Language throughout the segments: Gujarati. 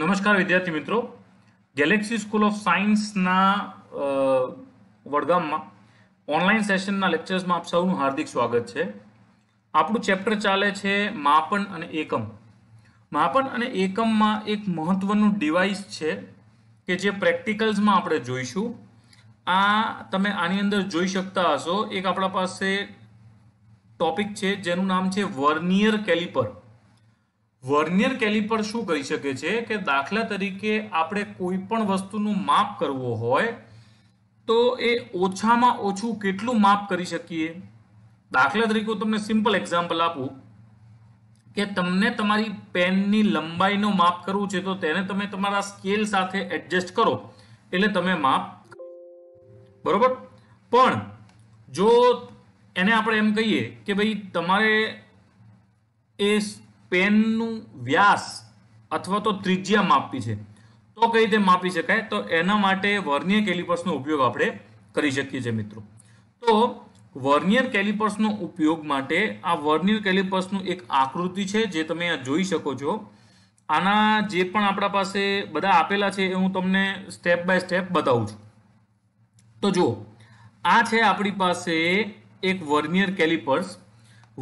નમસ્કાર વિદ્યાર્થી મિત્રો ગેલેક્સી સ્કૂલ ઓફ સાયન્સના વડગામમાં ઓનલાઈન સેશનના લેક્ચર્સમાં આપ સૌનું હાર્દિક સ્વાગત છે આપણું ચેપ્ટર ચાલે છે માપન અને એકમ માપન અને એકમમાં એક મહત્વનું ડિવાઇસ છે કે જે પ્રેક્ટિકલ્સમાં આપણે જોઈશું આ તમે આની અંદર જોઈ શકતા હશો એક આપણા પાસે ટોપિક છે જેનું નામ છે વર્નિયર કેલિપર વર્નિયર કેલિપર શું કરી શકે છે કે દાખલા તરીકે આપણે કોઈ પણ વસ્તુનું માપ કરવું હોય તો એ ઓછામાં ઓછું કેટલું માપ કરી શકીએ દાખલા તરીકે હું તમને સિમ્પલ એક્ઝામ્પલ આપું કે તમને તમારી પેનની લંબાઈનું માપ કરવું છે તો તેને તમે તમારા સ્કેલ સાથે એડજસ્ટ કરો એટલે તમે માપ બરોબર પણ જો એને આપણે એમ કહીએ કે ભાઈ તમારે એ પેનનું વ્યાસ અથવા તો ત્રિજ્યા માપવી છે તો કઈ રીતે માપી શકાય તો એના માટે વર્નિયર કેલિપર્સનો ઉપયોગ આપણે કરી શકીએ છીએ મિત્રો તો વર્નિયર કેલિપર્સનો ઉપયોગ માટે આ વર્નિયર કેલિપર્સનું એક આકૃતિ છે જે તમે આ જોઈ શકો છો આના જે પણ આપણા પાસે બધા આપેલા છે એ હું તમને સ્ટેપ બાય સ્ટેપ બતાવું છું તો જુઓ આ છે આપણી પાસે એક વર્નિયર કેલિપર્સ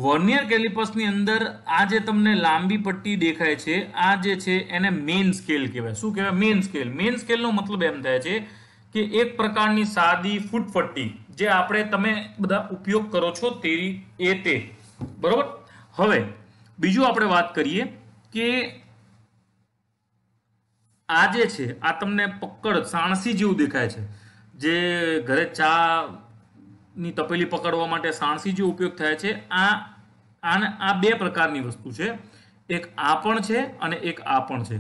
વોર્નિયર કેલિપસની અંદર આ જે તમને લાંબી પટ્ટી દેખાય છે આ જે છે એને મેઇન સ્કેલ કહેવાય શું કહેવાય મેઇન સ્કેલ મેઇન સ્કેલનો મતલબ એમ થાય છે કે એક પ્રકારની સાદી ફૂટપટ્ટી જે આપણે તમે બધા ઉપયોગ કરો છો તેરી એ તે બરોબર હવે બીજું આપણે વાત કરીએ કે આ જે છે આ તમને પક્કડ સાણસી જેવું દેખાય છે જે ઘરે ચા ની તપેલી પકડવા માટે સાણસી જે ઉપયોગ થાય છે આ આને આ બે પ્રકારની વસ્તુ છે એક આ પણ છે અને એક આ પણ છે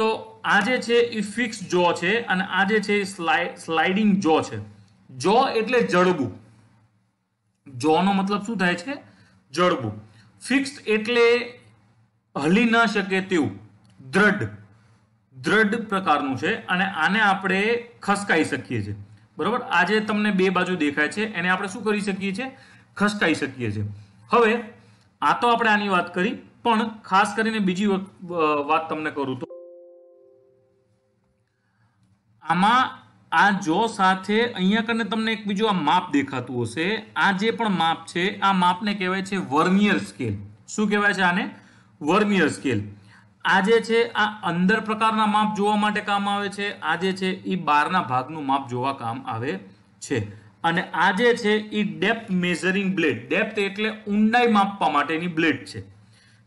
તો આ જે છે એ ફિક્સ જો છે અને આ જે છે એ સ્લાઇડિંગ જો છે જો એટલે જડબું જોનો મતલબ શું થાય છે જડબું ફિક્સ એટલે હલી ન શકે તેવું દ્રઢ દ્રઢ પ્રકારનું છે અને આને આપણે ખસકાઈ શકીએ છીએ બરોબર આજે તમને બે બાજુ દેખાય છે એને આપણે શું કરી શકીએ છીએ ખસકાઈ શકીએ છીએ હવે આ તો આપણે આની વાત કરી પણ ખાસ કરીને બીજી વાત તમને કરું તો આમાં આ જો સાથે અહીંયા કરીને તમને એક બીજું આ માપ દેખાતું હશે આ જે પણ માપ છે આ માપને કહેવાય છે વર્મિયર સ્કેલ શું કહેવાય છે આને વર્મિયર સ્કેલ આજે છે આ અંદર પ્રકારના માપ જોવા માટે કામ આવે છે આજે છે એ બહારના ભાગનું માપ જોવા કામ આવે છે અને આજે છે એ ડેપ મેઝરિંગ બ્લેડ ડેપ્થ એટલે ઊંડાઈ માપવા માટેની બ્લેડ છે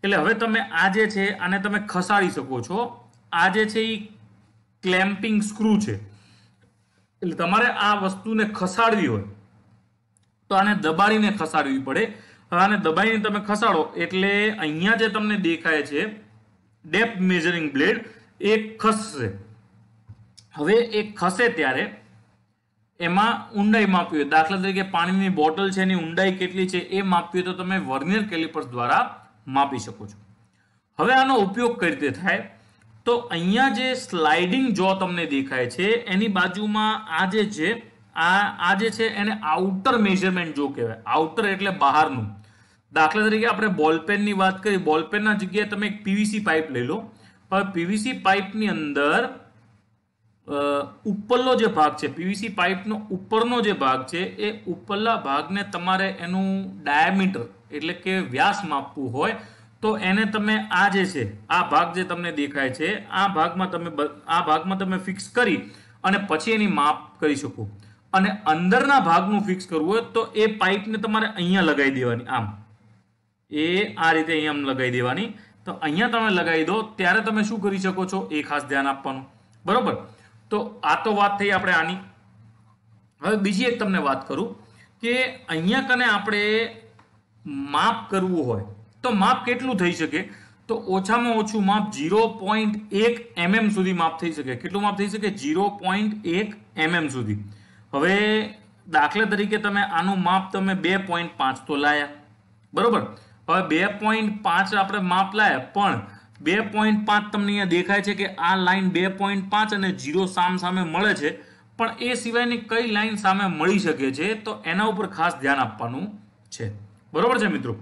એટલે હવે તમે આજે છે આને તમે ખસાડી શકો છો આજે છે એ ક્લેમ્પિંગ સ્ક્રૂ છે એટલે તમારે આ વસ્તુને ખસાડવી હોય તો આને દબાડીને ખસાડવી પડે હવે આને દબાઈને તમે ખસાડો એટલે અહીંયા જે તમને દેખાય છે ડેપ મેઝરિંગ બ્લેડ એ ખસશે હવે એ ખસે ત્યારે એમાં ઊંડાઈ માપવી હોય દાખલા તરીકે પાણીની બોટલ છે એની ઊંડાઈ કેટલી છે એ માપવી તો તમે વર્નિયર કેલિપર્સ દ્વારા માપી શકો છો હવે આનો ઉપયોગ કઈ રીતે થાય તો અહીંયા જે સ્લાઇડિંગ જો તમને દેખાય છે એની બાજુમાં આ જે છે આ આ જે છે એને આઉટર મેઝરમેન્ટ જો કહેવાય આઉટર એટલે બહારનું દાખલા તરીકે આપણે બોલપેનની વાત કરી બોલપેનના જગ્યાએ તમે એક પીવીસી પાઇપ લઈ લો પણ પીવીસી પાઇપની અંદર ઉપરનો જે ભાગ છે પીવીસી પાઇપનો ઉપરનો જે ભાગ છે એ ઉપરલા ભાગને તમારે એનું ડાયામીટર એટલે કે વ્યાસ માપવું હોય તો એને તમે આ જે છે આ ભાગ જે તમને દેખાય છે આ ભાગમાં તમે આ ભાગમાં તમે ફિક્સ કરી અને પછી એની માપ કરી શકો અને અંદરના ભાગનું ફિક્સ કરવું હોય તો એ પાઇપને તમારે અહીંયા લગાવી દેવાની આમ એ આ રીતે અહીં આમ લગાવી દેવાની તો અહીંયા તમે લગાવી દો ત્યારે તમે શું કરી શકો છો એ ખાસ ધ્યાન આપવાનું બરોબર તો આ તો વાત થઈ આપણે આની હવે બીજી એક તમને વાત કરું કે અહીંયા કને આપણે માપ કરવું હોય તો માપ કેટલું થઈ શકે તો ઓછામાં ઓછું માપ ઝીરો પોઈન્ટ એક એમએમ સુધી માપ થઈ શકે કેટલું માપ થઈ શકે ઝીરો પોઈન્ટ એક એમએમ સુધી હવે દાખલા તરીકે તમે આનું માપ તમે બે પોઈન્ટ પાંચ તો લાયા બરોબર હવે બે પોઈન્ટ પાંચ આપણે માપ લાયા પણ બે પોઈન્ટ પાંચ તમને અહીંયા દેખાય છે કે આ લાઈન બે પોઈન્ટ પાંચ અને જીરો સામ સામે મળે છે પણ એ સિવાયની કઈ લાઈન સામે મળી શકે છે તો એના ઉપર ખાસ ધ્યાન આપવાનું છે બરોબર છે મિત્રો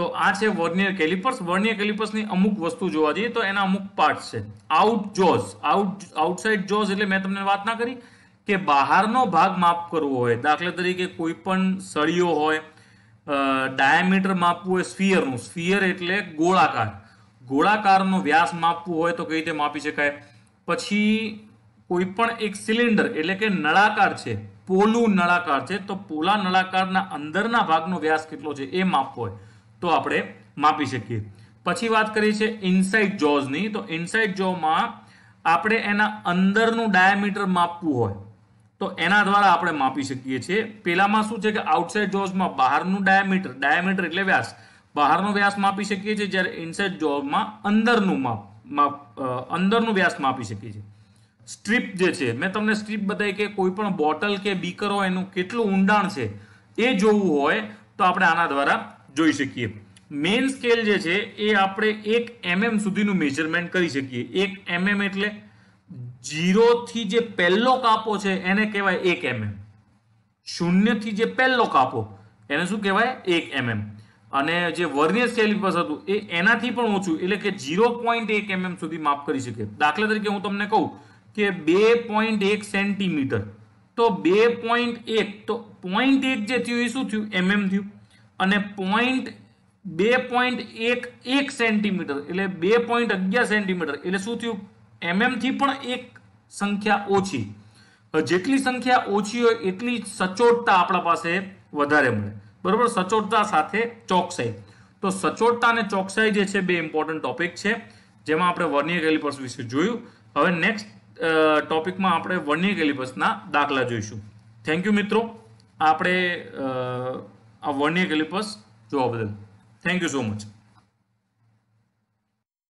તો આ છે વર્નિયર કેલિપર્સ વર્નિયર કેલિપર્સની અમુક વસ્તુ જોવા જઈએ તો એના અમુક પાર્ટ છે out jaws out outside jaws એટલે મેં તમને વાત ના કરી કે બહારનો ભાગ માફ કરવો હોય દાખલા તરીકે કોઈ પણ સળીઓ હોય ડાયામીટર માપવું હોય સ્ફિયરનું સ્ફિયર એટલે ગોળાકાર ગોળાકારનો વ્યાસ માપવું હોય તો કઈ રીતે માપી શકાય પછી કોઈ પણ એક સિલિન્ડર એટલે કે નળાકાર છે પોલું નળાકાર છે તો પોલા નળાકારના અંદરના ભાગનો વ્યાસ કેટલો છે એ માપવો હોય તો આપણે માપી શકીએ પછી વાત કરીએ છીએ ઇનસાઇડ જોઝની તો ઇનસાઇડ જોમાં આપણે એના અંદરનું ડાયામીટર માપવું હોય તો એના દ્વારા આપણે માપી શકીએ છીએ પેલામાં શું છે કે આઉટસાઇડ જોબમાં બહારનું ડાયામીટર ડાયામીટર એટલે વ્યાસ બહારનો વ્યાસ માપી શકીએ છીએ જ્યારે ઇનસાઇડ જોબમાં અંદરનું માપ અંદરનું વ્યાસ માપી શકીએ છીએ સ્ટ્રીપ જે છે મેં તમને સ્ટ્રીપ બતાવી કે કોઈ પણ બોટલ કે બીકર હોય એનું કેટલું ઊંડાણ છે એ જોવું હોય તો આપણે આના દ્વારા જોઈ શકીએ મેઇન સ્કેલ જે છે એ આપણે એક એમએમ mm સુધીનું મેજરમેન્ટ કરી શકીએ એક એમએમ mm એટલે જીરોથી જે પહેલો કાપો છે એને કહેવાય એક એમએમ શૂન્યથી જે પહેલો કાપો એને શું કહેવાય એક એમએમ અને જે વર્નિયર સેલિપસ હતું એ એનાથી પણ ઓછું એટલે કે ઝીરો પોઈન્ટ એક એમએમ સુધી માફ કરી શકે દાખલા તરીકે હું તમને કહું કે બે પોઈન્ટ એક સેન્ટીમીટર તો બે પોઈન્ટ એક તો પોઈન્ટ એક જે થયું એ શું થયું એમએમ થયું અને પોઈન્ટ બે પોઈન્ટ એક એક સેન્ટીમીટર એટલે બે પોઈન્ટ અગિયાર સેન્ટીમીટર એટલે શું થયું એમએમથી mm પણ એક સંખ્યા ઓછી જેટલી સંખ્યા ઓછી હોય એટલી સચોટતા આપણા પાસે વધારે મળે બરાબર સચોટતા સાથે ચોકસાઈ તો સચોટતા અને ચોકસાઈ જે છે બે ઇમ્પોર્ટન્ટ ટોપિક છે જેમાં આપણે વર્નિયર કેલિપર્સ વિશે જોયું હવે નેક્સ્ટ ટોપિકમાં આપણે વર્નિયર કેલિપર્સના દાખલા જોઈશું થેન્ક યુ મિત્રો આપણે આ વર્નિયર કેલિપર્સ જોવા બદલ થેન્ક યુ સો મચ